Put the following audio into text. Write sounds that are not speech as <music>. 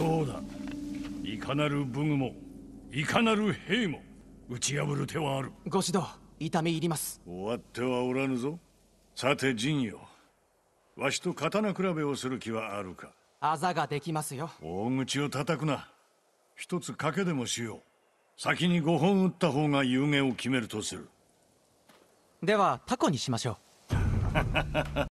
どうだいかなる武具もいかなる兵も打ち破る手はあるご指導痛み入ります終わってはおらぬぞさて陣よわしと刀比べをする気はあるかあざができますよ大口を叩くな一つ賭けでもしよう先に5本打った方が有限を決めるとするではタコにしましょう <laughs>